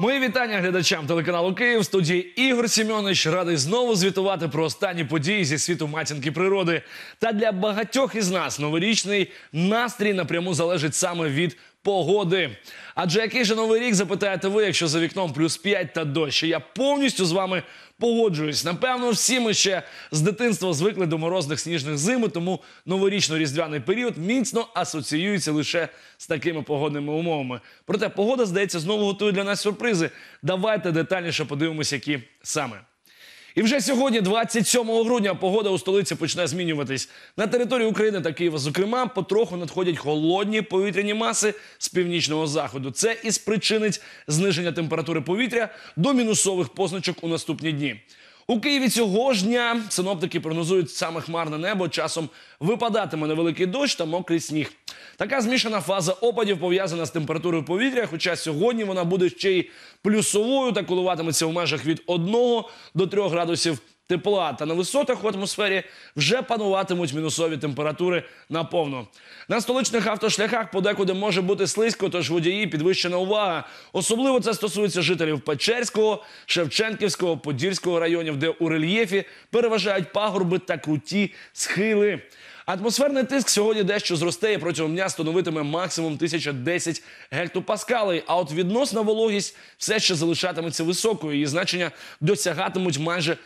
Мої вітання глядачам телеканалу Київ студії Ігор Сімьонич радий знову звітувати про останні події зі світу матінки природи. Та для багатьох із нас новорічний настрій напряму залежить саме від погоди. Адже який же новий рік запитаєте ви, якщо за вікном плюс 5 та дощ? Я повністю з вами погоджуюсь. Напевно, всі ми ще з дитинства звикли до морозних сніжних зим, тому новорічно-різдвяний період міцно асоціюється лише з такими погодними умовами. Проте погода здається знову готує для нас сюрпризи. Давайте детальніше подивимося, які саме. І вже сьогодні, 27 грудня, погода у столиці почне змінюватись. На території України та Києва, зокрема, потроху надходять холодні повітряні маси з північного заходу. Це і спричинить зниження температури повітря до мінусових позначок у наступні дні. У Києві цього ж дня синоптики прогнозують саме хмарне небо. Часом випадатиме невеликий дощ та мокрий сніг. Така змішана фаза опадів пов'язана з температурою повітря. Хоча сьогодні вона буде ще й плюсовою та коливатиметься в межах від 1 до 3 градусів тепла. Та на висотах в атмосфері вже пануватимуть мінусові температури наповну. На столичних автошляхах подекуди може бути слизько, тож водії підвищена увага. Особливо це стосується жителів Печерського, Шевченківського, Подільського районів, де у рельєфі переважають пагорби та круті схили. Атмосферний тиск сьогодні дещо зросте і протягом дня становитиме максимум 1010 гектопаскалей. А от відносна вологість все ще залишатиметься високою. Її значення досягатимуть майже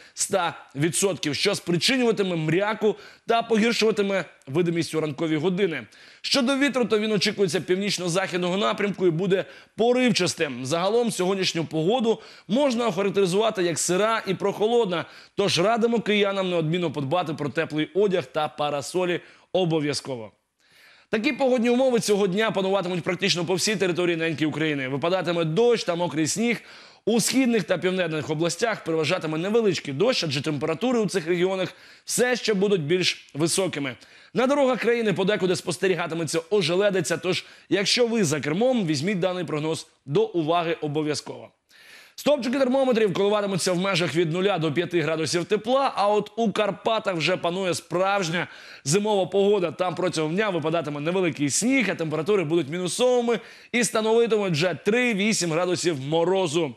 100%, що спричинюватиме мряку та погіршуватиме видимість у ранкові години. Щодо вітру, то він очікується північно-західного напрямку і буде поривчастим. Загалом сьогоднішню погоду можна охарактеризувати як сира і прохолодна. Тож радимо киянам неодмінно подбати про теплий одяг та парасолі обов'язково. Такі погодні умови цього дня пануватимуть практично по всій території неньки України. Випадатиме дощ та мокрий сніг. У східних та південних областях переважатиме невеличкий дощ, адже температури у цих регіонах все ще будуть більш високими. На дорогах країни подекуди спостерігатиметься ожеледиться. Тож, якщо ви за кермом, візьміть даний прогноз до уваги обов'язково. Стопчики термометрів коливатимуться в межах від 0 до 5 градусів тепла. А от у Карпатах вже панує справжня зимова погода. Там протягом дня випадатиме невеликий сніг, а температури будуть мінусовими і становитимуть вже 3-8 градусів морозу.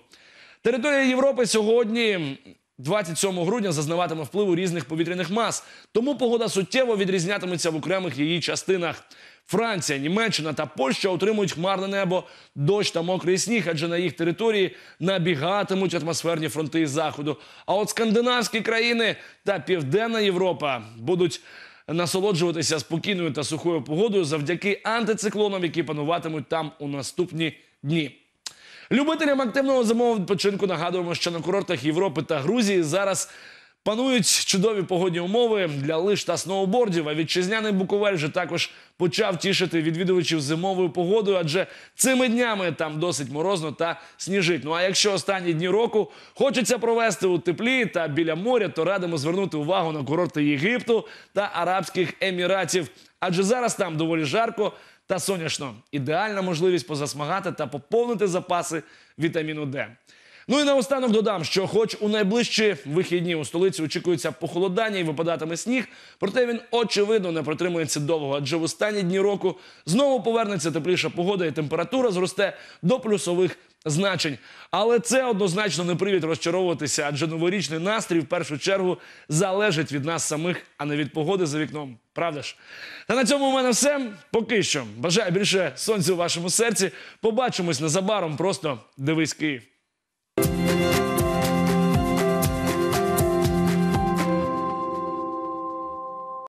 Територія Європи сьогодні, 27 грудня, зазнаватиме впливу різних повітряних мас, тому погода суттєво відрізнятиметься в окремих її частинах. Франція, Німеччина та Польща отримують хмарне небо, дощ та мокрий сніг, адже на їх території набігатимуть атмосферні фронти із заходу. А от скандинавські країни та Південна Європа будуть насолоджуватися спокійною та сухою погодою завдяки антициклонам, які пануватимуть там у наступні дні. Любителям активного зимового відпочинку нагадуємо, що на курортах Європи та Грузії зараз. Панують чудові погодні умови для лиш та сноубордів. А вітчизняний Буковель вже також почав тішити відвідувачів зимовою погодою, адже цими днями там досить морозно та сніжить. Ну а якщо останні дні року хочеться провести у теплі та біля моря, то радимо звернути увагу на курорти Єгипту та Арабських Еміратів, адже зараз там доволі жарко та соняшно. Ідеальна можливість позасмагати та поповнити запаси вітаміну Д. Ну і наостанок додам, що, хоч у найближчі вихідні у столиці очікується похолодання і випадатиме сніг, проте він очевидно не протримується довго, адже в останні дні року знову повернеться тепліша погода, і температура зросте до плюсових значень. Але це однозначно не привід розчаровуватися, адже новорічний настрій в першу чергу залежить від нас самих, а не від погоди за вікном. Правда ж? Та на цьому у мене все. Поки що. Бажаю більше сонця у вашому серці. Побачимось незабаром. Просто дивись Київ.